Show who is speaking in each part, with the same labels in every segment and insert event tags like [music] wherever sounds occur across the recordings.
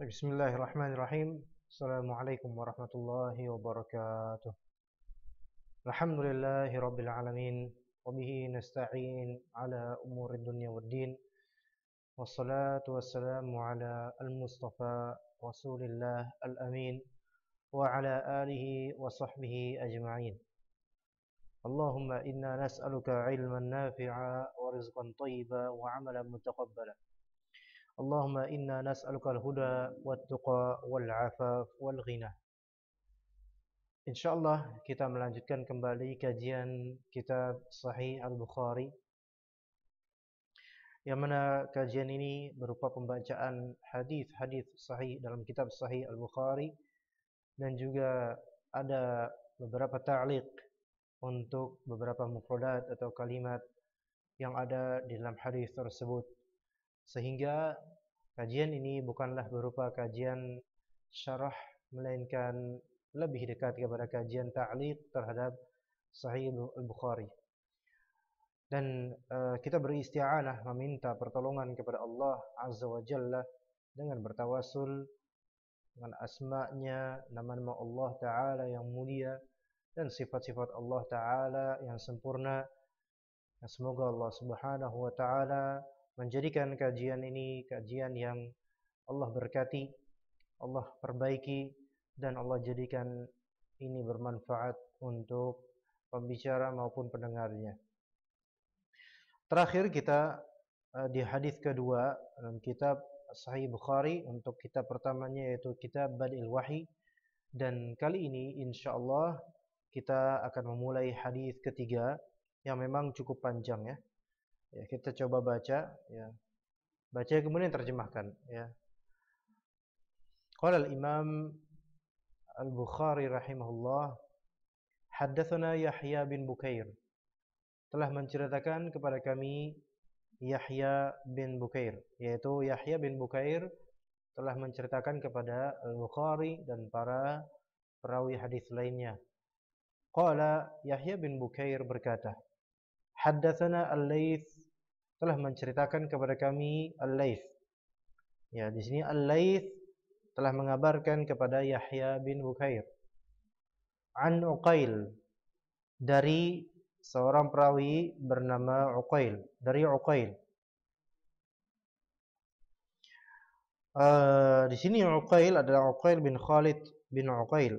Speaker 1: بسم الله الرحمن الرحيم السلام عليكم ورحمة الله وبركاته الحمد لله رب العالمين وبه نستعين على أمور الدنيا والدين والصلاة والسلام على المصطفى رسول الله الأمين وعلى آله وصحبه أجمعين اللهم إنا نسألك علما نافعا ورزقا طيبا وعملا متقبلا اللهم إنا نسألك الهدى والتقى والعفاف والغنى Insyaallah kita melanjutkan kembali kajian kitab Sahih Al-Bukhari yang mana kajian ini berupa pembacaan hadis-hadis sahih dalam kitab Sahih Al-Bukhari dan juga ada beberapa ta'liq untuk beberapa mufradat atau kalimat yang ada di dalam hadis tersebut. Sehingga kajian ini bukanlah berupa kajian syarah melainkan lebih dekat kepada kajian ta'liq terhadap Sahih Al-Bukhari. Dan uh, kita beristi'anah meminta pertolongan kepada Allah Azza wa Jalla dengan bertawasul dengan asma'nya, nama-nama Allah Ta'ala yang mulia dan sifat-sifat Allah Ta'ala yang sempurna. semoga Allah Subhanahu wa Ta'ala menjadikan kajian ini kajian yang Allah berkati, Allah perbaiki dan Allah jadikan ini bermanfaat untuk pembicara maupun pendengarnya. Terakhir kita eh, di hadis kedua dalam kitab Sahih Bukhari untuk kitab pertamanya yaitu kitab Badil Wahi dan kali ini insya Allah kita akan memulai hadis ketiga yang memang cukup panjang ya Ya, kita coba baca ya. Baca kemudian terjemahkan ya. Qala al-Imam Al-Bukhari rahimahullah Haddatsana Yahya bin Bukair telah menceritakan kepada kami Yahya bin Bukair yaitu Yahya bin Bukair telah menceritakan kepada Al-Bukhari dan para perawi hadis lainnya Qala Yahya bin Bukair berkata Haddatsana Al-Laits telah menceritakan kepada kami Al-Laits. Ya, di sini Al-Laits telah mengabarkan kepada Yahya bin Bukair an Uqail dari seorang perawi bernama Uqail dari Uqail uh, di sini Uqail adalah Uqail bin Khalid bin Uqail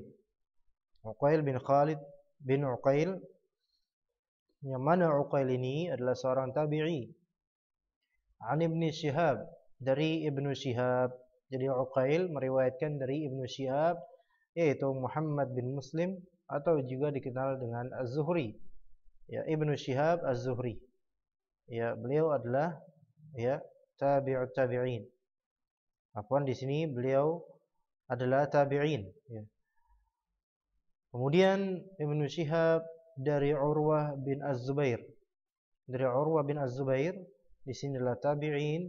Speaker 1: Uqail bin Khalid bin Uqail yang mana Uqail ini adalah seorang tabi'i An Ibnu Shihab dari Ibnu Shihab. Jadi Uqail meriwayatkan dari Ibnu Shihab yaitu Muhammad bin Muslim atau juga dikenal dengan Az-Zuhri. Ya, Ibnu Shihab Az-Zuhri. Ya, beliau adalah ya tabi'ut tabi'in. apaan di sini beliau adalah tabi'in, ya. Kemudian Ibnu Shihab dari Urwah bin Az-Zubair. Dari Urwah bin Az-Zubair di sinilah tabi'in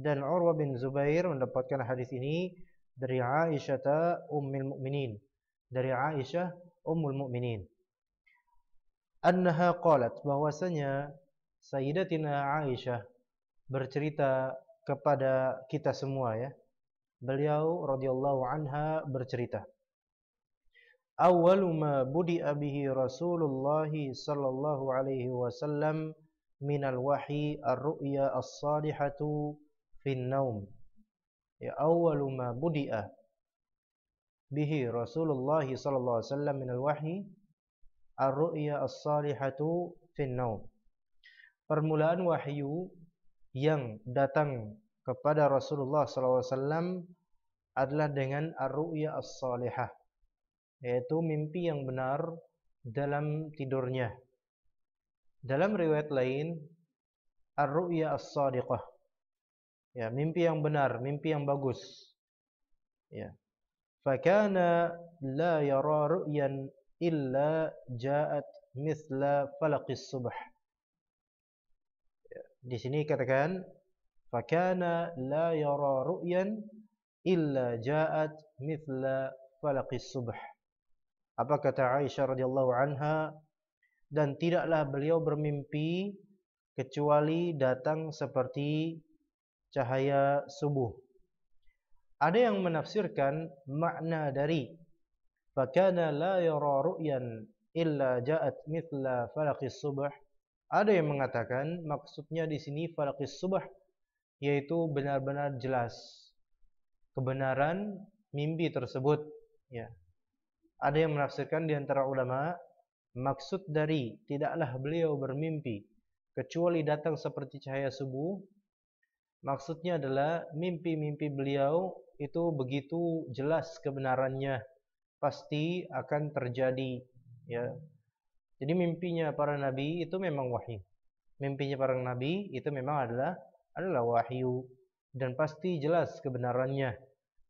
Speaker 1: dan Urwah bin Zubair mendapatkan hadis ini dari Aisyah ummul mukminin dari Aisyah ummul mukminin annaha qalat bahwasanya Sayyidatina Aisyah bercerita kepada kita semua ya beliau radhiyallahu anha bercerita awwalu ma budi'a Rasulullah sallallahu alaihi wasallam min al wahi al ruya as-salihatu fin naum ya awwalu ma budi'a bihi Rasulullah sallallahu alaihi wasallam min al wahi al ruya as-salihatu fin naum permulaan wahyu yang datang kepada Rasulullah SAW adalah dengan ar-ru'ya as-salihah yaitu mimpi yang benar dalam tidurnya dalam riwayat lain, ar-ru'ya as-sadiqah. Ya, mimpi yang benar, mimpi yang bagus. Ya. Fakana la yara ru'yan illa ja'at mithla falaqis subh. Ya. Di sini katakan fakana la yara ru'yan illa ja'at mithla falaqis subh. Apa kata Aisyah radhiyallahu anha? dan tidaklah beliau bermimpi kecuali datang seperti cahaya subuh. Ada yang menafsirkan makna dari fakana la yara ru'yan illa ja'at mithla falaqis subh. Ada yang mengatakan maksudnya di sini falaqis subh yaitu benar-benar jelas kebenaran mimpi tersebut ya. Ada yang menafsirkan di antara ulama Maksud dari tidaklah beliau bermimpi kecuali datang seperti cahaya subuh. Maksudnya adalah mimpi-mimpi beliau itu begitu jelas kebenarannya pasti akan terjadi ya. Jadi mimpinya para nabi itu memang wahyu. Mimpinya para nabi itu memang adalah adalah wahyu dan pasti jelas kebenarannya.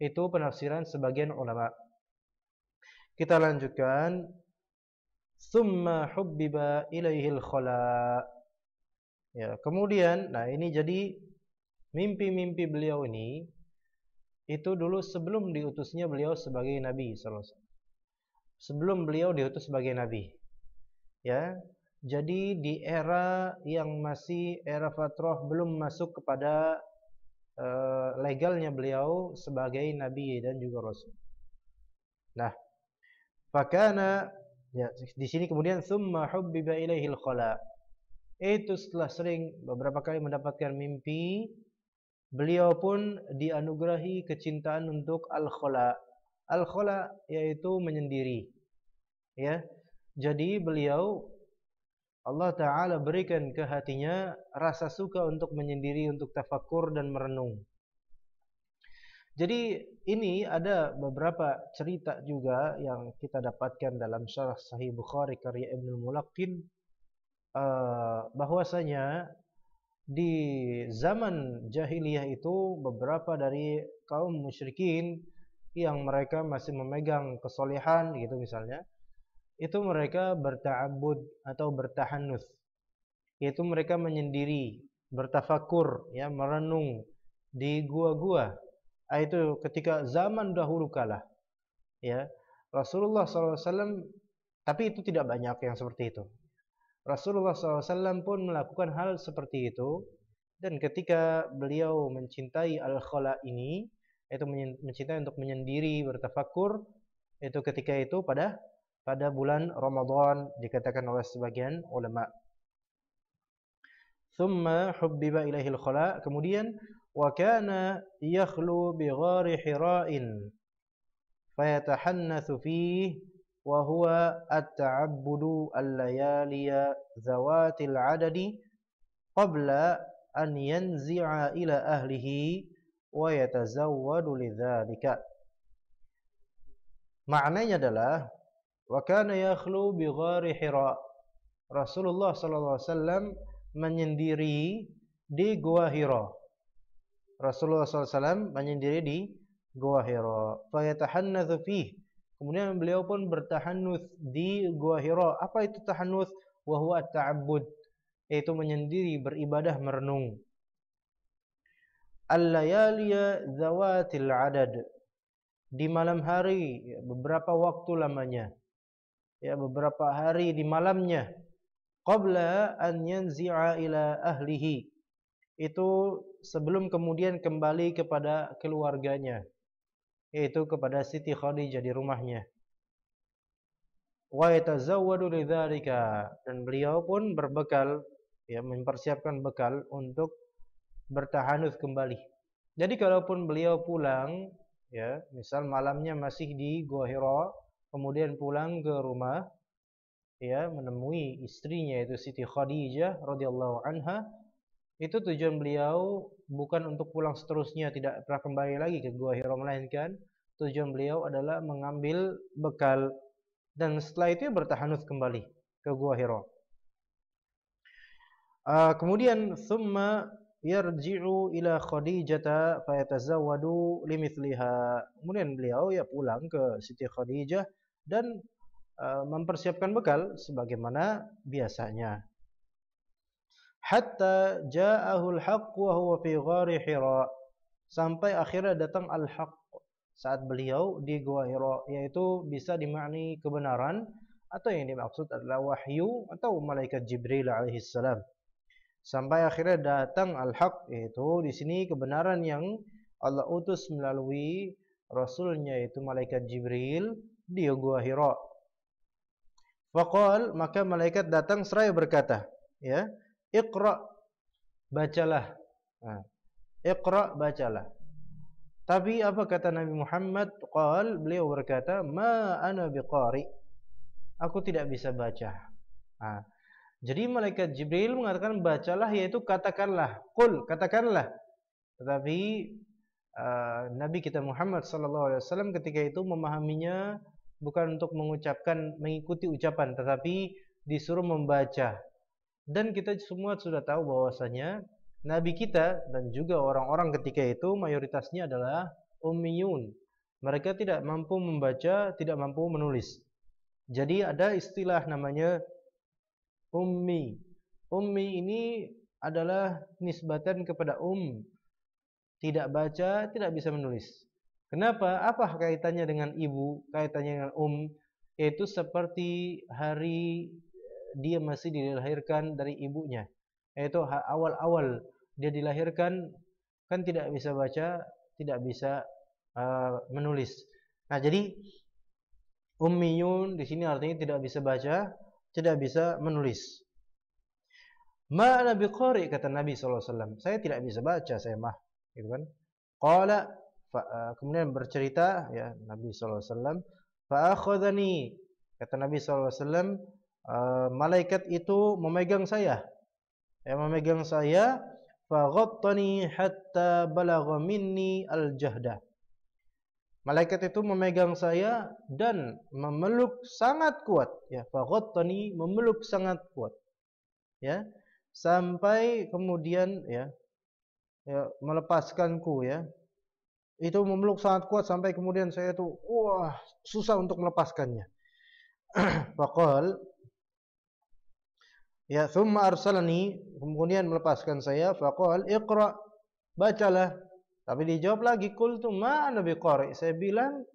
Speaker 1: Itu penafsiran sebagian ulama. Kita lanjutkan thumma hubbiba ilaihil khala ya kemudian nah ini jadi mimpi-mimpi beliau ini itu dulu sebelum diutusnya beliau sebagai nabi sallallahu sebelum beliau diutus sebagai nabi ya jadi di era yang masih era fatrah belum masuk kepada uh, legalnya beliau sebagai nabi dan juga rasul nah fakana Ya, di sini kemudian summa hubbiba ilaihi khala. Itu setelah sering beberapa kali mendapatkan mimpi, beliau pun dianugerahi kecintaan untuk al-khala. yaitu menyendiri. Ya. Jadi beliau Allah taala berikan ke hatinya rasa suka untuk menyendiri, untuk tafakur dan merenung. Jadi ini ada beberapa cerita juga yang kita dapatkan dalam syarah Sahih Bukhari karya Ibnu Mulaqin eh, bahwasanya di zaman jahiliyah itu beberapa dari kaum musyrikin yang mereka masih memegang kesolehan gitu misalnya itu mereka bertaabud atau bertahanus yaitu mereka menyendiri bertafakur ya merenung di gua-gua Ah, itu ketika zaman dahulu kala ya Rasulullah SAW tapi itu tidak banyak yang seperti itu Rasulullah SAW pun melakukan hal seperti itu dan ketika beliau mencintai al-khala ini itu mencintai untuk menyendiri bertafakur itu ketika itu pada pada bulan Ramadan dikatakan oleh sebagian ulama thumma hubbiba khala kemudian وكان يخلو بغار حراء فيتحنث فيه وهو التعبد الليالي ذوات العدد قبل أن ينزع إلى أهله ويتزود لذلك Maknanya adalah wa kana yakhlu bi ghari Hira. Rasulullah sallallahu alaihi wasallam menyendiri di gua Hira. Rasulullah SAW menyendiri di Gua hiro Fayatahannathu fih. Kemudian beliau pun bertahannuth di Gua hiro Apa itu tahannuth? Wahuwa ta'abud. Yaitu menyendiri, beribadah, merenung. Al-layaliya zawatil adad. Di malam hari, ya, beberapa waktu lamanya. Ya, beberapa hari di malamnya. Qabla an yanzi'a ila ahlihi. Itu sebelum kemudian kembali kepada keluarganya yaitu kepada Siti Khadijah di rumahnya. Wa yatazawwadu lidzalika dan beliau pun berbekal ya mempersiapkan bekal untuk bertahanus kembali. Jadi kalaupun beliau pulang ya, misal malamnya masih di Gua Hira, kemudian pulang ke rumah ya menemui istrinya yaitu Siti Khadijah radhiyallahu anha itu tujuan beliau bukan untuk pulang seterusnya tidak pernah kembali lagi ke Gua Hiro melainkan tujuan beliau adalah mengambil bekal dan setelah itu bertahanus kembali ke Gua Hiro. Uh, ah, kemudian summa yarji'u ila Khadijah fayatazawwadu limithliha. Kemudian beliau ya pulang ke Siti Khadijah dan uh, mempersiapkan bekal sebagaimana biasanya hatta al-haq wa huwa fi ghari Hira sampai akhirnya datang al-haq saat beliau di gua Hira yaitu bisa dimaknai kebenaran atau yang dimaksud adalah wahyu atau malaikat Jibril alaihi salam sampai akhirnya datang al-haq yaitu di sini kebenaran yang Allah utus melalui rasulnya yaitu malaikat Jibril di gua Hira. Faqal maka malaikat datang seraya berkata, ya. Iqra bacalah. Ah. Iqra bacalah. Tapi apa kata Nabi Muhammad? Qal beliau berkata, "Ma ana biqari." Aku tidak bisa baca. Nah, jadi malaikat Jibril mengatakan bacalah yaitu katakanlah, qul, katakanlah. Tetapi uh, Nabi kita Muhammad sallallahu alaihi wasallam ketika itu memahaminya bukan untuk mengucapkan mengikuti ucapan tetapi disuruh membaca dan kita semua sudah tahu bahwasanya Nabi kita dan juga orang-orang ketika itu mayoritasnya adalah ummiyun. Mereka tidak mampu membaca, tidak mampu menulis. Jadi ada istilah namanya ummi. Ummi ini adalah nisbatan kepada um. Tidak baca, tidak bisa menulis. Kenapa? Apa kaitannya dengan ibu? Kaitannya dengan um? Yaitu seperti hari dia masih dilahirkan dari ibunya yaitu awal-awal dia dilahirkan kan tidak bisa baca tidak bisa uh, menulis nah jadi ummiyun di sini artinya tidak bisa baca tidak bisa menulis Ma'ana biqari kata Nabi SAW. Saya tidak bisa baca saya mah, gitu kan. Qala eh, kemudian bercerita ya Nabi SAW. Fa akhadhani kata Nabi SAW Eh, malaikat itu memegang saya ya memegang saya faghattani hatta balagha minni al-jahda malaikat itu memegang saya dan memeluk sangat kuat ya faghattani memeluk sangat kuat ya sampai kemudian ya, ya melepaskanku ya itu memeluk sangat kuat sampai kemudian saya itu wah susah untuk melepaskannya [clears throat] faqal Ya, thumma arsalani, kemudian melepaskan saya, faqal iqra, bacalah. Tapi dijawab lagi, qultu ma ana biqari. Saya bilang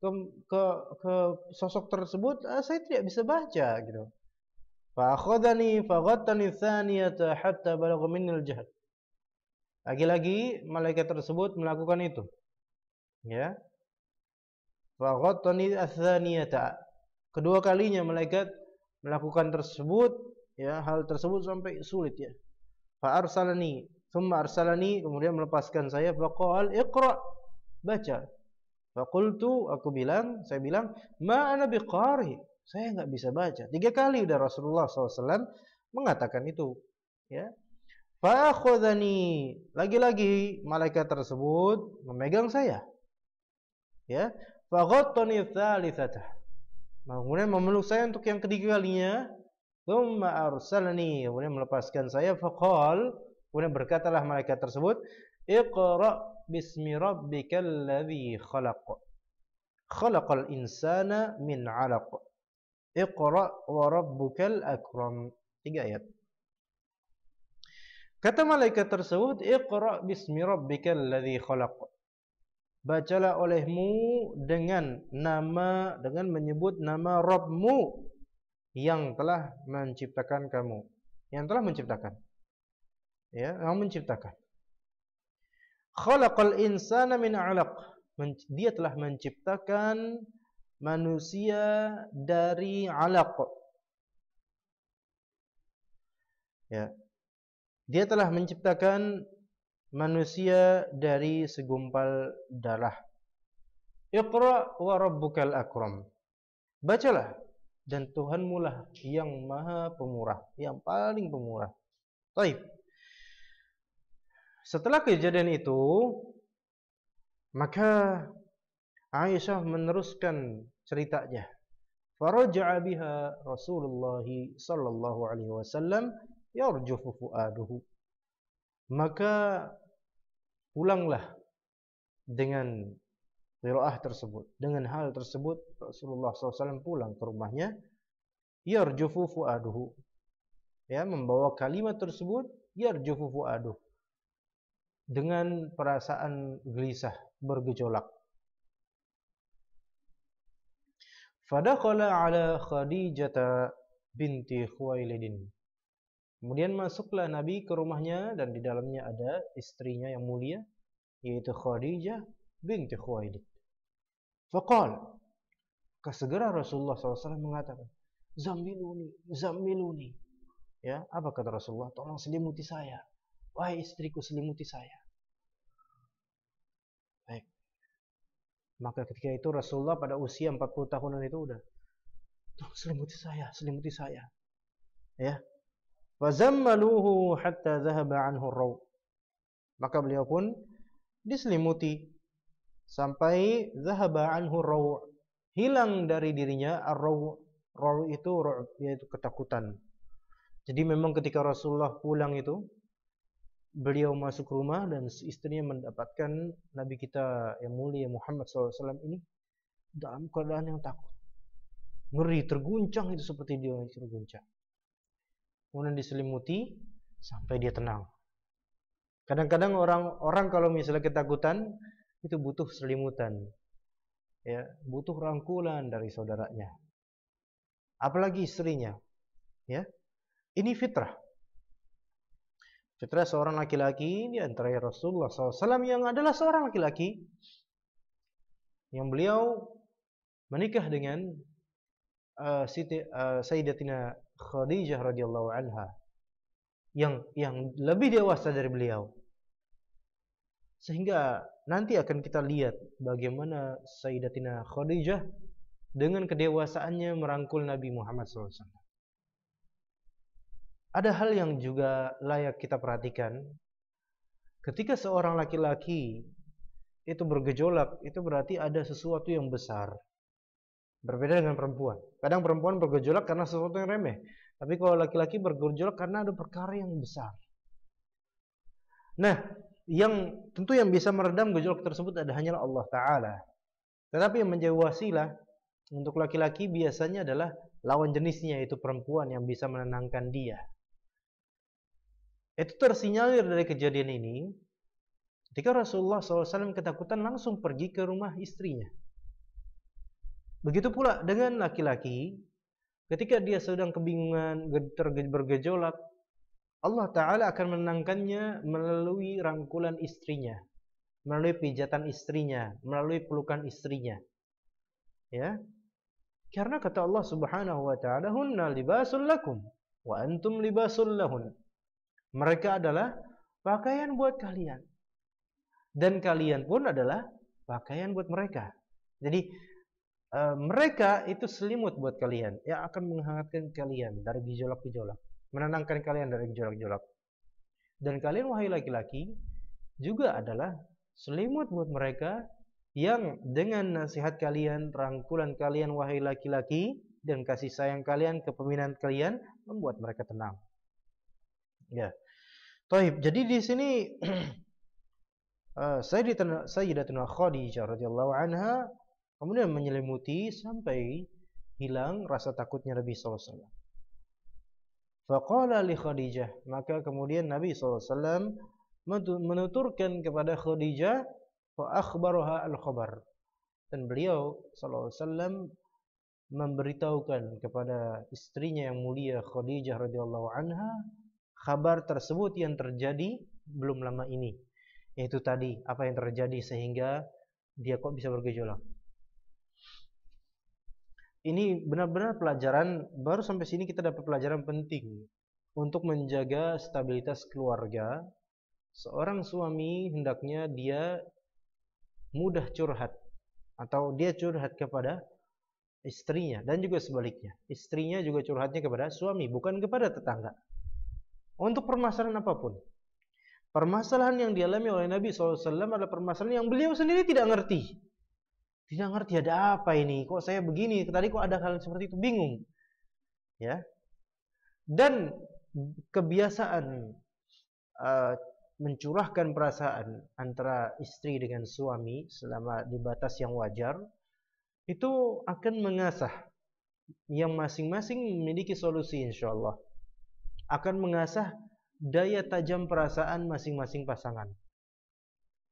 Speaker 1: ke, ke, ke sosok tersebut, ah, saya tidak bisa baca gitu. Fa akhadhani ghattani thaniyata hatta balagha minni al Lagi-lagi malaikat tersebut melakukan itu. Ya. ghattani ats Kedua kalinya malaikat melakukan tersebut ya hal tersebut sampai sulit ya fa arsalani thumma arsalani kemudian melepaskan saya faqal iqra baca qultu aku bilang saya bilang ma ana biqari saya nggak bisa baca tiga kali udah Rasulullah SAW mengatakan itu ya fa akhadhani lagi-lagi malaikat tersebut memegang saya ya fa ghattani tsalitsata kemudian memeluk saya untuk yang ketiga kalinya Thumma arsalni. Kemudian melepaskan saya. Faqal. Kemudian berkatalah malaikat tersebut. Iqra' bismi rabbikal ladhi khalaq. Khalaqal insana min alaq. Iqra' wa rabbukal akram. Tiga ayat. Kata malaikat tersebut, Iqra' bismi rabbikal ladhi khalaq. Bacalah olehmu dengan nama, dengan menyebut nama Rabbmu yang telah menciptakan kamu. Yang telah menciptakan. Ya, yang menciptakan. Khalaqal insana min 'alaq. Dia telah menciptakan manusia dari 'alaq. Ya. Dia telah menciptakan manusia dari segumpal darah. Iqra wa rabbukal akram. Bacalah dan Tuhanmu lah yang maha pemurah, yang paling pemurah. Taib. Setelah kejadian itu, maka Aisyah meneruskan ceritanya. Faraja'a biha Rasulullah sallallahu alaihi wasallam yarjufu fuaduhu. Maka pulanglah dengan qiraah tersebut. Dengan hal tersebut Rasulullah SAW pulang ke rumahnya yarjufu fuaduhu. Ya, membawa kalimat tersebut yarjufu fuaduh. Dengan perasaan gelisah, bergejolak. Fadakhala ala Khadijah binti Khuwailidin. Kemudian masuklah Nabi ke rumahnya dan di dalamnya ada istrinya yang mulia yaitu Khadijah binti Khuwailid. Fakal. Kesegera Rasulullah SAW mengatakan, Zamiluni, zamiluni. Ya, apa kata Rasulullah? Tolong selimuti saya. Wahai istriku selimuti saya. Baik. Maka ketika itu Rasulullah pada usia 40 tahunan itu udah tolong selimuti saya, selimuti saya. Ya. Fazammaluhu hatta zahaba anhu Maka beliau pun diselimuti sampai zahaba anhu raw hilang dari dirinya ar-raw itu yaitu ketakutan jadi memang ketika Rasulullah pulang itu beliau masuk rumah dan istrinya mendapatkan Nabi kita yang mulia Muhammad SAW ini dalam keadaan yang takut ngeri terguncang itu seperti dia terguncang kemudian diselimuti sampai dia tenang kadang-kadang orang-orang kalau misalnya ketakutan itu butuh selimutan, ya, butuh rangkulan dari saudaranya. Apalagi istrinya, ya. Ini fitrah. Fitrah seorang laki-laki di antara Rasulullah SAW yang adalah seorang laki-laki yang beliau menikah dengan uh, Siti, uh, Sayyidatina Khadijah radhiyallahu anha yang yang lebih dewasa dari beliau sehingga nanti akan kita lihat bagaimana Sayyidatina Khadijah dengan kedewasaannya merangkul Nabi Muhammad SAW. Ada hal yang juga layak kita perhatikan. Ketika seorang laki-laki itu bergejolak, itu berarti ada sesuatu yang besar. Berbeda dengan perempuan. Kadang perempuan bergejolak karena sesuatu yang remeh. Tapi kalau laki-laki bergejolak karena ada perkara yang besar. Nah, yang tentu yang bisa meredam gejolak tersebut adalah hanyalah Allah Ta'ala. Tetapi yang menjadi wasilah untuk laki-laki biasanya adalah lawan jenisnya yaitu perempuan yang bisa menenangkan dia. Itu tersinyalir dari kejadian ini ketika Rasulullah SAW ketakutan langsung pergi ke rumah istrinya. Begitu pula dengan laki-laki ketika dia sedang kebingungan, bergejolak, Allah Ta'ala akan menenangkannya melalui rangkulan istrinya, melalui pijatan istrinya, melalui pelukan istrinya. Ya. Karena kata Allah Subhanahu wa taala, "Hunna libasul lakum wa antum libasul lahun." Mereka adalah pakaian buat kalian dan kalian pun adalah pakaian buat mereka. Jadi uh, mereka itu selimut buat kalian yang akan menghangatkan kalian dari gejolak-gejolak menenangkan kalian dari gejolak-gejolak. Dan kalian wahai laki-laki juga adalah selimut buat mereka yang dengan nasihat kalian, rangkulan kalian wahai laki-laki dan kasih sayang kalian, kepemimpinan kalian membuat mereka tenang. Ya. Taib. Jadi di sini uh, [clears throat] Sayyidatuna, Khadijah radhiyallahu anha kemudian menyelimuti sampai hilang rasa takutnya Nabi sallallahu Faqala li Khadijah. Maka kemudian Nabi SAW menuturkan kepada Khadijah fa akhbaroha al-khabar. Dan beliau SAW memberitahukan kepada istrinya yang mulia Khadijah radhiyallahu anha kabar tersebut yang terjadi belum lama ini. Yaitu tadi apa yang terjadi sehingga dia kok bisa bergejolak ini benar-benar pelajaran baru sampai sini kita dapat pelajaran penting untuk menjaga stabilitas keluarga. Seorang suami hendaknya dia mudah curhat atau dia curhat kepada istrinya dan juga sebaliknya. Istrinya juga curhatnya kepada suami, bukan kepada tetangga. Untuk permasalahan apapun. Permasalahan yang dialami oleh Nabi SAW adalah permasalahan yang beliau sendiri tidak ngerti. Tidak ngerti ada apa ini, kok saya begini, tadi kok ada hal seperti itu, bingung. Ya. Dan kebiasaan uh, mencurahkan perasaan antara istri dengan suami selama di batas yang wajar itu akan mengasah yang masing-masing memiliki solusi insya Allah akan mengasah daya tajam perasaan masing-masing pasangan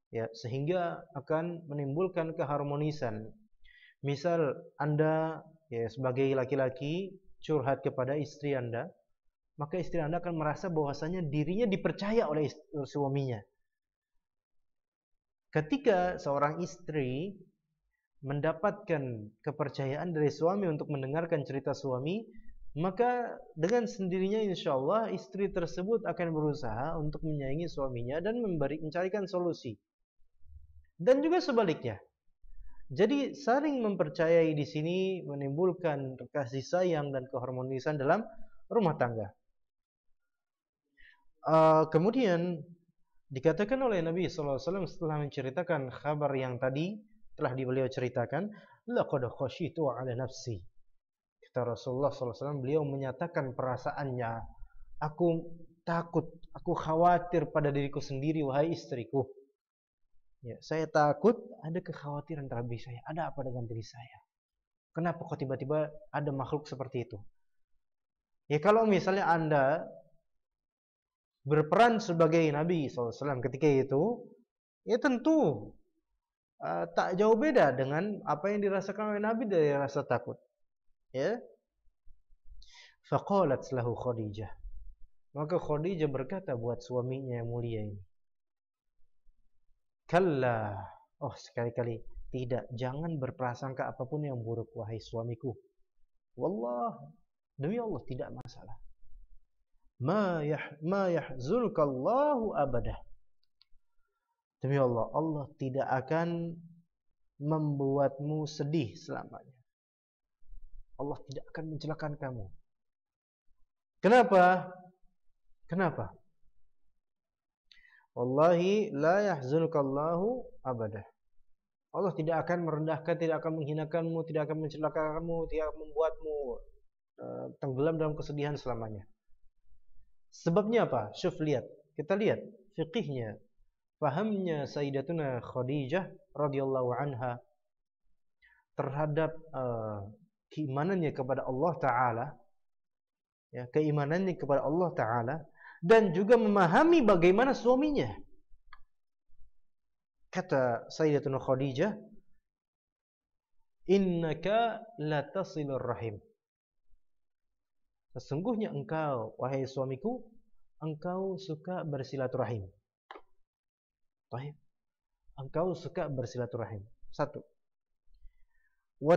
Speaker 1: ya sehingga akan menimbulkan keharmonisan misal anda ya sebagai laki-laki curhat kepada istri anda maka istri anda akan merasa bahwasanya dirinya dipercaya oleh suaminya ketika seorang istri mendapatkan kepercayaan dari suami untuk mendengarkan cerita suami maka dengan sendirinya insya Allah istri tersebut akan berusaha untuk menyaingi suaminya dan memberi mencarikan solusi dan juga sebaliknya. Jadi saling mempercayai di sini menimbulkan kasih sayang dan keharmonisan dalam rumah tangga. Uh, kemudian dikatakan oleh Nabi SAW setelah menceritakan kabar yang tadi telah beliau ceritakan, laqad khasyitu ala nafsi. Kita Rasulullah SAW, beliau menyatakan perasaannya, aku takut, aku khawatir pada diriku sendiri, wahai istriku. Ya, saya takut ada kekhawatiran terhadap diri saya. Ada apa dengan diri saya? Kenapa kok tiba-tiba ada makhluk seperti itu? Ya kalau misalnya Anda berperan sebagai Nabi SAW ketika itu, ya tentu uh, tak jauh beda dengan apa yang dirasakan oleh Nabi dari rasa takut. Ya. Faqalat lahu Khadijah. Maka Khadijah berkata buat suaminya yang mulia ini. Kalla. Oh, sekali-kali. Tidak, jangan berprasangka apapun yang buruk, wahai suamiku. Wallah, demi Allah tidak masalah. Ma, yah, ma yahzulkallahu abadah. Demi Allah, Allah tidak akan membuatmu sedih selamanya. Allah tidak akan mencelakakan kamu. Kenapa? Kenapa? Wallahi la yahzunukallahu abadah. Allah tidak akan merendahkan, tidak akan menghinakanmu, tidak akan mencelakakanmu, tidak membuatmu uh, tenggelam dalam kesedihan selamanya. Sebabnya apa? Syuf lihat. Kita lihat fikihnya, pahamnya Sayyidatuna Khadijah radhiyallahu anha terhadap uh, keimanannya kepada Allah taala ya, keimanannya kepada Allah taala dan juga memahami bagaimana suaminya. Kata Sayyidatun Khadijah, "Innaka latasilur rahim." Sesungguhnya engkau, wahai suamiku, engkau suka bersilaturahim. Baik. Engkau suka bersilaturahim. Satu. Wa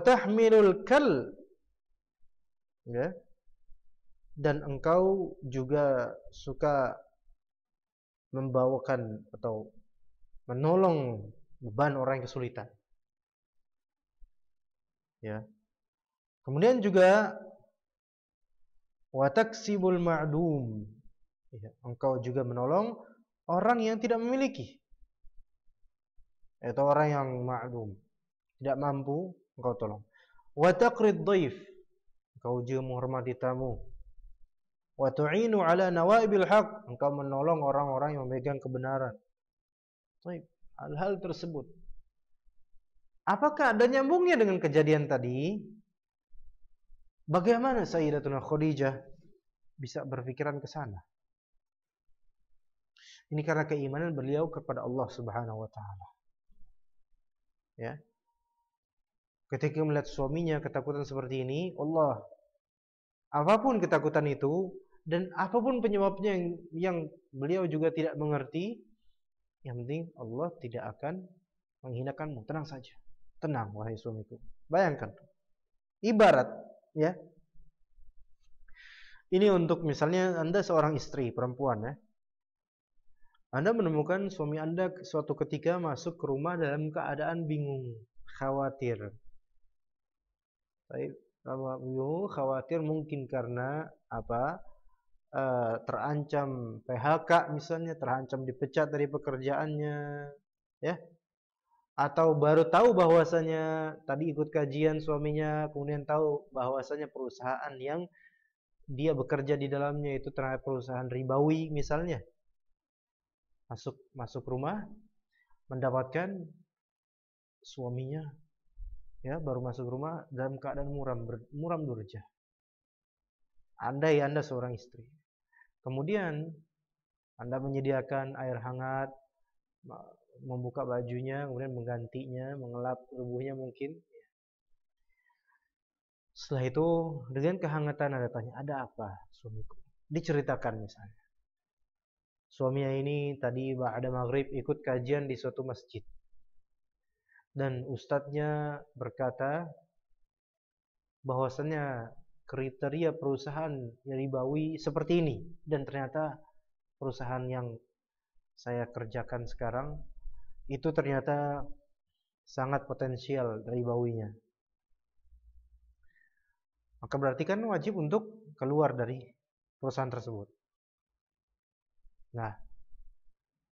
Speaker 1: kal. Ya dan engkau juga suka membawakan atau menolong beban orang yang kesulitan. Ya. Kemudian juga wataksibul ma'dum. Ya, engkau juga menolong orang yang tidak memiliki. Atau orang yang ma'dum, tidak mampu, engkau tolong. Wataqrid dhaif. Engkau juga menghormati tamu wa tu'inu ala nawaibil haq engkau menolong orang-orang yang memegang kebenaran baik hal-hal tersebut apakah ada nyambungnya dengan kejadian tadi bagaimana sayyidatuna khadijah bisa berpikiran ke sana ini karena keimanan beliau kepada Allah Subhanahu wa taala ya ketika melihat suaminya ketakutan seperti ini Allah apapun ketakutan itu dan apapun penyebabnya yang, yang beliau juga tidak mengerti, yang penting Allah tidak akan menghinakanmu. Tenang saja. Tenang wahai suamiku. Bayangkan. Ibarat ya. Ini untuk misalnya Anda seorang istri perempuan ya. Anda menemukan suami Anda suatu ketika masuk ke rumah dalam keadaan bingung, khawatir. Baik, bingung, khawatir mungkin karena apa? Eh, terancam PHK misalnya, terancam dipecat dari pekerjaannya, ya. Atau baru tahu bahwasanya tadi ikut kajian suaminya, kemudian tahu bahwasanya perusahaan yang dia bekerja di dalamnya itu terhadap perusahaan ribawi misalnya. Masuk masuk rumah mendapatkan suaminya ya baru masuk rumah dalam keadaan muram muram durja andai anda seorang istri Kemudian Anda menyediakan air hangat, membuka bajunya, kemudian menggantinya, mengelap tubuhnya mungkin. Setelah itu dengan kehangatan Anda tanya, ada apa suamiku? Diceritakan misalnya. Suaminya ini tadi ada maghrib ikut kajian di suatu masjid. Dan ustadznya berkata bahwasannya kriteria perusahaan ribawi seperti ini dan ternyata perusahaan yang saya kerjakan sekarang itu ternyata sangat potensial dari Bawinya. Maka berarti kan wajib untuk keluar dari perusahaan tersebut. Nah,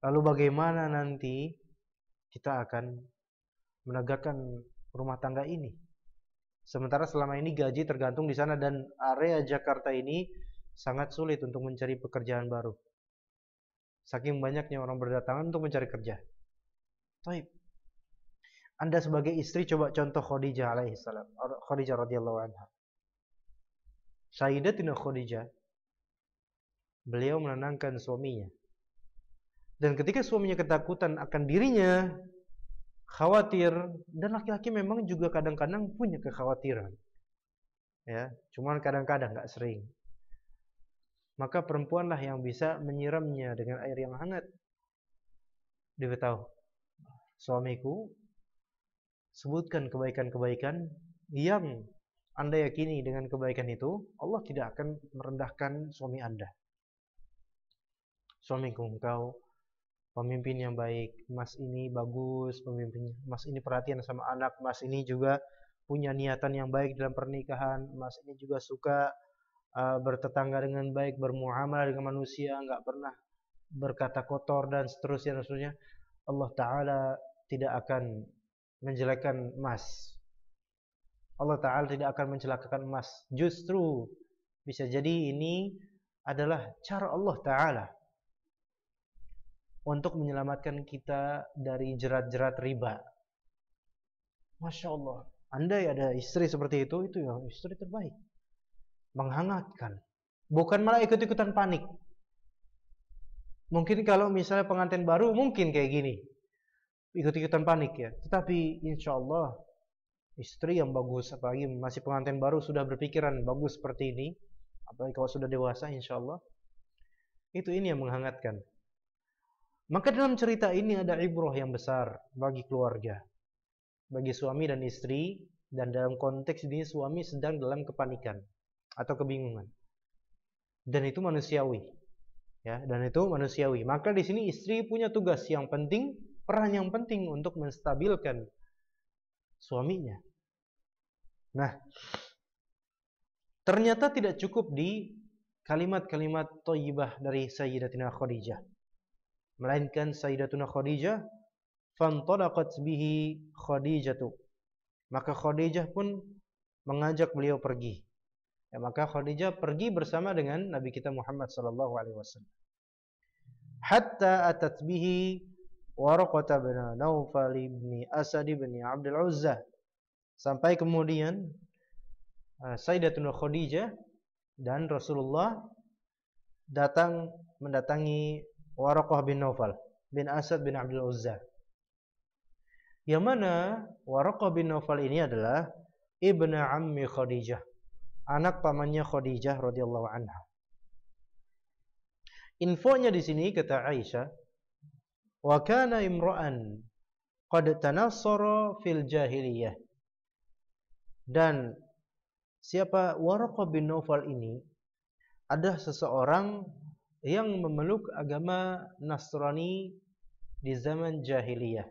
Speaker 1: lalu bagaimana nanti kita akan menegakkan rumah tangga ini? Sementara selama ini gaji tergantung di sana dan area Jakarta ini sangat sulit untuk mencari pekerjaan baru. Saking banyaknya orang berdatangan untuk mencari kerja. Taib. Anda sebagai istri coba contoh Khadijah alaihissalam. Khadijah radhiyallahu anha. Sayyidatina Khadijah beliau menenangkan suaminya. Dan ketika suaminya ketakutan akan dirinya, khawatir dan laki-laki memang juga kadang-kadang punya kekhawatiran. Ya, cuman kadang-kadang nggak -kadang, sering. Maka perempuanlah yang bisa menyiramnya dengan air yang hangat. Diberitahu, suamiku sebutkan kebaikan-kebaikan yang Anda yakini dengan kebaikan itu, Allah tidak akan merendahkan suami Anda. Suamiku engkau pemimpin yang baik. Mas ini bagus pemimpinnya. Mas ini perhatian sama anak. Mas ini juga punya niatan yang baik dalam pernikahan. Mas ini juga suka uh, bertetangga dengan baik, bermuamalah dengan manusia, nggak pernah berkata kotor dan seterusnya. seterusnya. Allah Taala tidak akan menjelekkan Mas, Allah Taala tidak akan mencelakakan emas. Justru bisa jadi ini adalah cara Allah Taala untuk menyelamatkan kita dari jerat-jerat riba. Masya Allah. Anda ya ada istri seperti itu, itu yang istri terbaik. Menghangatkan. Bukan malah ikut-ikutan panik. Mungkin kalau misalnya pengantin baru, mungkin kayak gini. Ikut-ikutan panik ya. Tetapi insya Allah, istri yang bagus, apalagi masih pengantin baru sudah berpikiran bagus seperti ini, apalagi kalau sudah dewasa insya Allah, itu ini yang menghangatkan. Maka dalam cerita ini ada ibroh yang besar bagi keluarga, bagi suami dan istri, dan dalam konteks ini suami sedang dalam kepanikan atau kebingungan. Dan itu manusiawi. Ya, dan itu manusiawi. Maka di sini istri punya tugas yang penting, peran yang penting untuk menstabilkan suaminya. Nah, ternyata tidak cukup di kalimat-kalimat toyibah dari Sayyidatina Khadijah melainkan Sayyidatuna Khadijah fantadaqat bihi Khadijatu maka Khadijah pun mengajak beliau pergi ya, maka Khadijah pergi bersama dengan Nabi kita Muhammad sallallahu alaihi wasallam hatta atat bihi Waraqata bin Naufal bin Asad bin Abdul Uzza sampai kemudian eh, Sayyidatuna Khadijah dan Rasulullah datang mendatangi Warokoh bin Nawfal bin Asad bin Abdul Uzza. Yang mana Warokoh bin Nawfal ini adalah ibnu ammi Khadijah, anak pamannya Khadijah radhiyallahu anha. Infonya di sini kata Aisyah, wa kana imra'an qad tanassara fil jahiliyah. Dan siapa Warokoh bin Nawfal ini adalah seseorang yang memeluk agama Nasrani di zaman jahiliyah.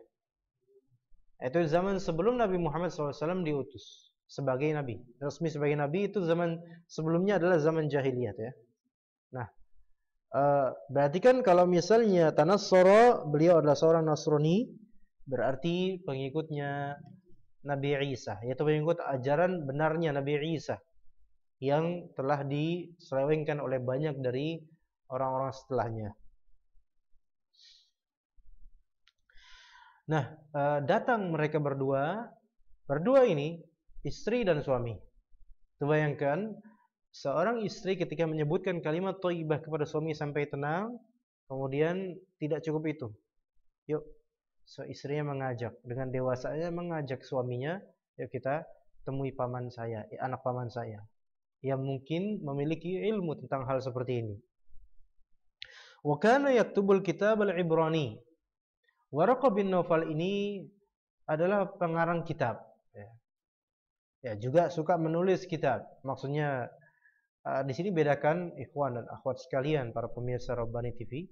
Speaker 1: Itu zaman sebelum Nabi Muhammad SAW diutus sebagai nabi. Resmi sebagai nabi itu zaman sebelumnya adalah zaman jahiliyah ya. Nah, eh, berarti kan kalau misalnya tanah Soro beliau adalah seorang Nasrani, berarti pengikutnya Nabi Isa, yaitu pengikut ajaran benarnya Nabi Isa yang telah diselewengkan oleh banyak dari orang-orang setelahnya. Nah, eh, datang mereka berdua, berdua ini istri dan suami. Terbayangkan seorang istri ketika menyebutkan kalimat thayyibah kepada suami sampai tenang, kemudian tidak cukup itu. Yuk, so istrinya mengajak dengan dewasanya mengajak suaminya, yuk kita temui paman saya, eh, anak paman saya yang mungkin memiliki ilmu tentang hal seperti ini. Wakana yang yaktubul kitab al-Ibrani. Warqa bin Nawfal ini adalah pengarang kitab. Ya. ya juga suka menulis kitab. Maksudnya uh, di sini bedakan ikhwan dan akhwat sekalian para pemirsa Robani TV.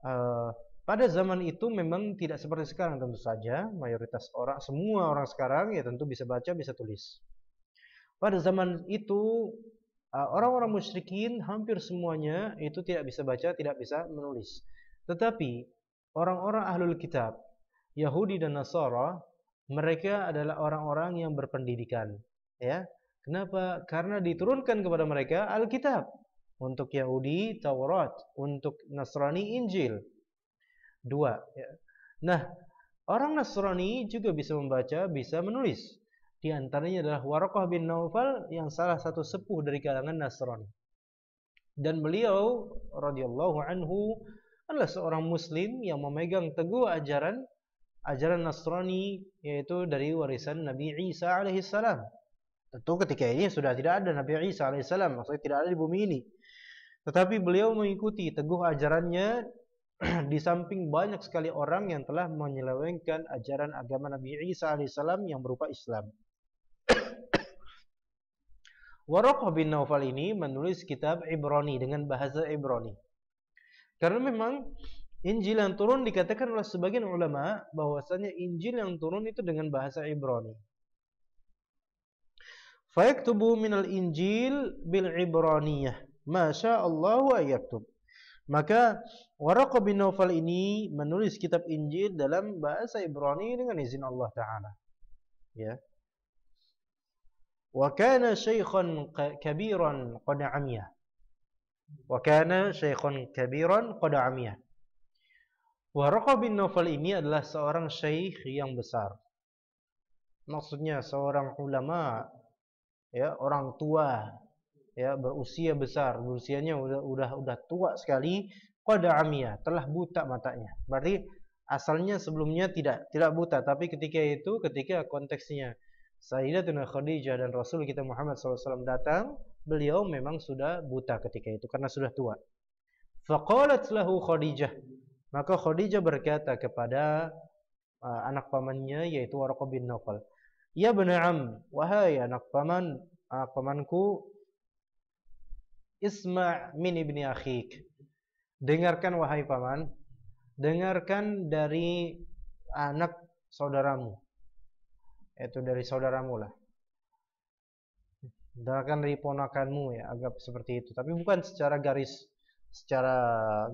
Speaker 1: Uh, eh, pada zaman itu memang tidak seperti sekarang tentu saja. Mayoritas orang, semua orang sekarang ya tentu bisa baca, bisa tulis. Pada zaman itu Ah, orang-orang musyrikin hampir semuanya itu tidak bisa baca, tidak bisa menulis. Tetapi orang-orang ahlul kitab, Yahudi dan Nasara, mereka adalah orang-orang yang berpendidikan, ya. Kenapa? Karena diturunkan kepada mereka Alkitab. Untuk Yahudi Taurat, untuk Nasrani Injil. Dua, ya. Nah, orang Nasrani juga bisa membaca, bisa menulis. Di antaranya adalah Warokoh bin Naufal yang salah satu sepuh dari kalangan Nasrani. Dan beliau radhiyallahu anhu adalah seorang muslim yang memegang teguh ajaran ajaran Nasrani yaitu dari warisan Nabi Isa alaihissalam. Tentu ketika ini sudah tidak ada Nabi Isa alaihissalam, maksudnya tidak ada di bumi ini. Tetapi beliau mengikuti teguh ajarannya [clears throat] di samping banyak sekali orang yang telah menyelewengkan ajaran agama Nabi Isa alaihissalam yang berupa Islam. [coughs] Warokoh bin Naufal ini menulis kitab Ibrani dengan bahasa Ibrani. Karena memang Injil yang turun dikatakan oleh sebagian ulama bahwasanya Injil yang turun itu dengan bahasa Ibrani. Fayaktubu minal Injil bil Ibraniyah. Masya Allah wa yaktub. Maka Waraqah bin Naufal ini menulis kitab Injil dalam bahasa Ibrani dengan izin Allah Ta'ala. Ya wa kana syaikhan kabiran qad amiyah wa kana syaikhan kabiran qad amiyah bin Nawfal ini adalah seorang syekh yang besar maksudnya seorang ulama ya orang tua ya berusia besar usianya udah udah udah tua sekali qada amiyah telah buta matanya berarti asalnya sebelumnya tidak tidak buta tapi ketika itu ketika konteksnya Sayyidatuna Khadijah dan Rasul kita Muhammad SAW datang, beliau memang sudah buta ketika itu karena sudah tua. Faqalat lahu Khadijah. Maka Khadijah berkata kepada uh, anak pamannya yaitu Warqa bin Nawfal, "Ya bena'am, wahai anak paman, anak pamanku, isma' min ibni akhik." Dengarkan wahai paman, dengarkan dari anak saudaramu yaitu dari saudaramu lah darahkan dari ponakanmu ya agak seperti itu tapi bukan secara garis secara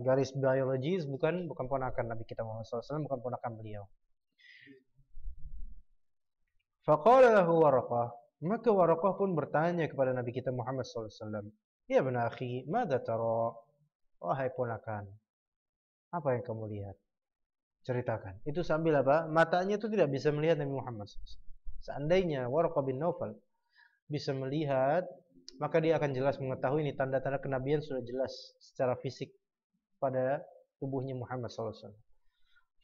Speaker 1: garis biologis bukan bukan ponakan Nabi kita Muhammad SAW bukan ponakan beliau Fakohalahu lahu waraqah maka waraqah pun bertanya kepada Nabi kita Muhammad SAW ya benahi mada taro wahai ponakan apa yang kamu lihat ceritakan itu sambil apa matanya itu tidak bisa melihat Nabi Muhammad SAW Seandainya Warqa bin Naufal bisa melihat, maka dia akan jelas mengetahui ini tanda-tanda kenabian sudah jelas secara fisik pada tubuhnya Muhammad SAW.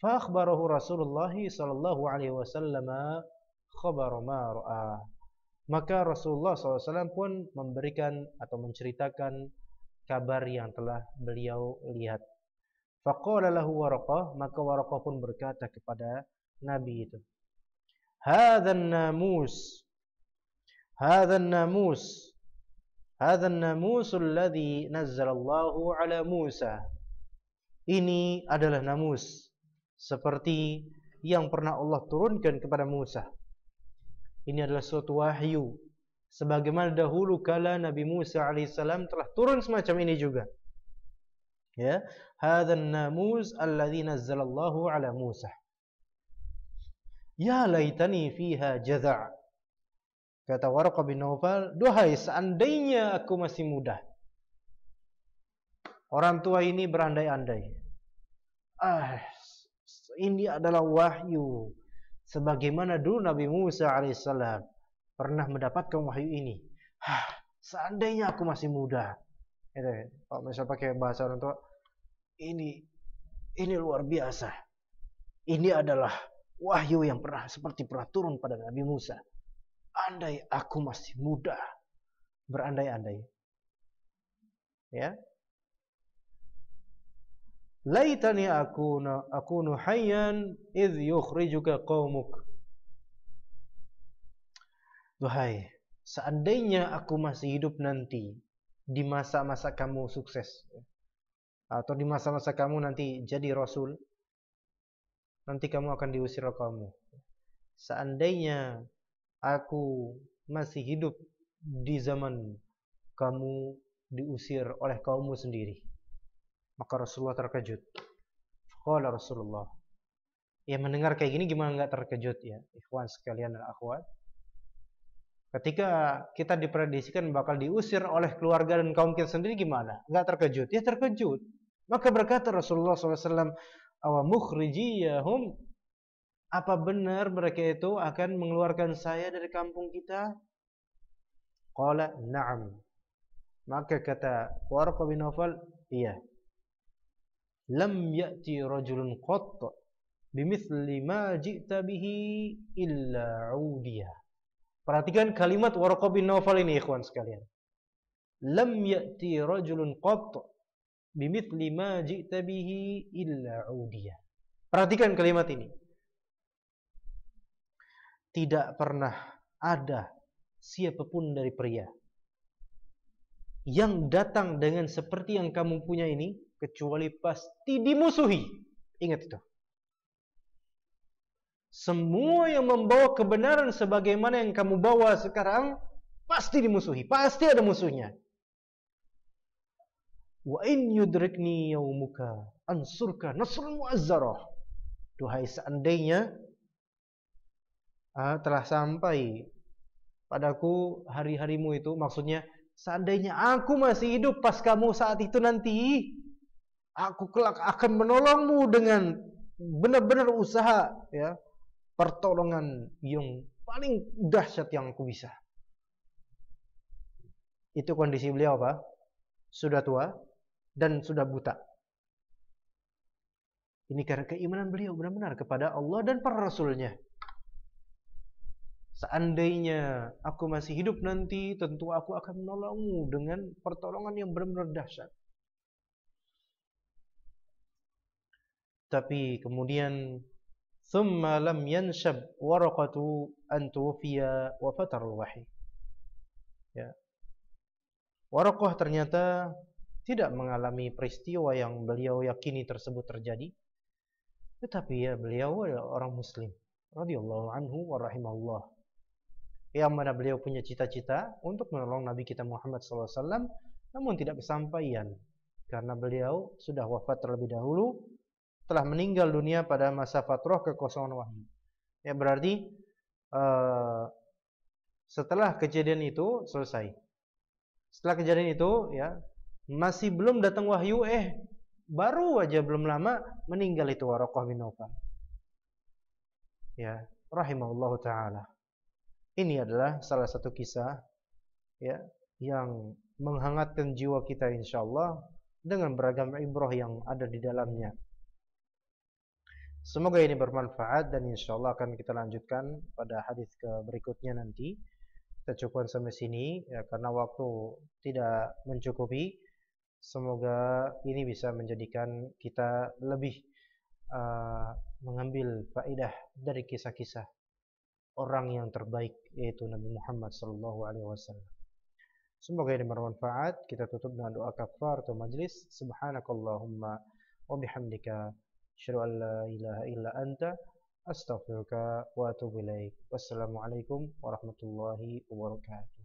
Speaker 1: Fakhbarahu Rasulullah sallallahu alaihi wasallam khabar ma ra'a. Maka Rasulullah SAW pun memberikan atau menceritakan kabar yang telah beliau lihat. Faqala lahu Warqah, maka Warqah pun berkata kepada Nabi itu. هذا الناموس هذا الناموس هذا الناموس الذي نزل الله على موسى ini adalah namus seperti yang pernah Allah turunkan kepada Musa ini adalah suatu wahyu sebagaimana dahulu kala Nabi Musa alaihissalam telah turun semacam ini juga ya hadzan namus alladzi nazzalallahu ala Musa Ya laitani fiha jaza' Kata Warqa bin Naufal, "Duhai, seandainya aku masih muda." Orang tua ini berandai-andai. Ah, ini adalah wahyu. Sebagaimana dulu Nabi Musa alaihissalam pernah mendapatkan wahyu ini. Ah, seandainya aku masih muda. Itu, kalau misalnya pakai bahasa orang tua, ini ini luar biasa. Ini adalah wahyu yang pernah seperti pernah turun pada Nabi Musa. Andai aku masih muda, berandai-andai. Ya. Laitani aku aku hayyan idh yukhrijuka qaumuk. Wahai, seandainya aku masih hidup nanti di masa-masa kamu sukses atau di masa-masa kamu nanti jadi rasul, nanti kamu akan diusir kamu. Seandainya aku masih hidup di zaman kamu diusir oleh kaummu sendiri. Maka Rasulullah terkejut. Qala Rasulullah. Ya mendengar kayak gini gimana nggak terkejut ya, ikhwan sekalian dan akhwat. Ketika kita diprediksikan bakal diusir oleh keluarga dan kaum kita sendiri gimana? Nggak terkejut? Ya terkejut. Maka berkata Rasulullah SAW, awa mukhrijiyahum apa benar mereka itu akan mengeluarkan saya dari kampung kita? Qala na'am. Maka kata Warqa bin Nawfal, iya. Lam ya'ti rajulun qatt bimithli ma ji'ta bihi illa 'udiyah. Perhatikan kalimat Warqa bin Nawfal ini ikhwan sekalian. Lam ya'ti rajulun qatt Bimit lima ji'ta illa udiyah. Perhatikan kalimat ini. Tidak pernah ada siapapun dari pria yang datang dengan seperti yang kamu punya ini kecuali pasti dimusuhi. Ingat itu. Semua yang membawa kebenaran sebagaimana yang kamu bawa sekarang pasti dimusuhi, pasti ada musuhnya. Wa in yudrikni yaumuka ansurka nasrun muazzarah. Duhai seandainya uh, telah sampai padaku hari-harimu itu maksudnya seandainya aku masih hidup pas kamu saat itu nanti aku kelak akan menolongmu dengan benar-benar usaha ya pertolongan yang paling dahsyat yang aku bisa. Itu kondisi beliau apa? Sudah tua, dan sudah buta. Ini karena keimanan beliau benar-benar kepada Allah dan para rasulnya. Seandainya aku masih hidup nanti, tentu aku akan menolongmu dengan pertolongan yang benar-benar dahsyat. Tapi kemudian ثم لم ينشب ورقة أن توفي وفتر الوحي. Ya. Warqah ternyata tidak mengalami peristiwa yang beliau yakini tersebut terjadi tetapi ya beliau adalah orang muslim radhiyallahu anhu wa rahimahullah yang mana beliau punya cita-cita untuk menolong Nabi kita Muhammad SAW namun tidak kesampaian karena beliau sudah wafat terlebih dahulu telah meninggal dunia pada masa fatrah kekosongan wahyu ya berarti uh, setelah kejadian itu selesai setelah kejadian itu ya masih belum datang wahyu eh baru aja belum lama meninggal itu Waraqah bin Naufal. Ya, rahimahullah taala. Ini adalah salah satu kisah ya yang menghangatkan jiwa kita insyaallah dengan beragam ibrah yang ada di dalamnya. Semoga ini bermanfaat dan insyaallah akan kita lanjutkan pada hadis ke berikutnya nanti. Kita cukupkan sampai sini ya, karena waktu tidak mencukupi. Semoga ini bisa menjadikan kita lebih uh, mengambil faedah dari kisah-kisah orang yang terbaik yaitu Nabi Muhammad sallallahu alaihi wasallam. Semoga ini bermanfaat. Kita tutup dengan doa kafar atau majlis. Subhanakallahumma wa bihamdika asyhadu an la ilaha illa anta astaghfiruka wa atubu ilaik. Wassalamualaikum warahmatullahi wabarakatuh.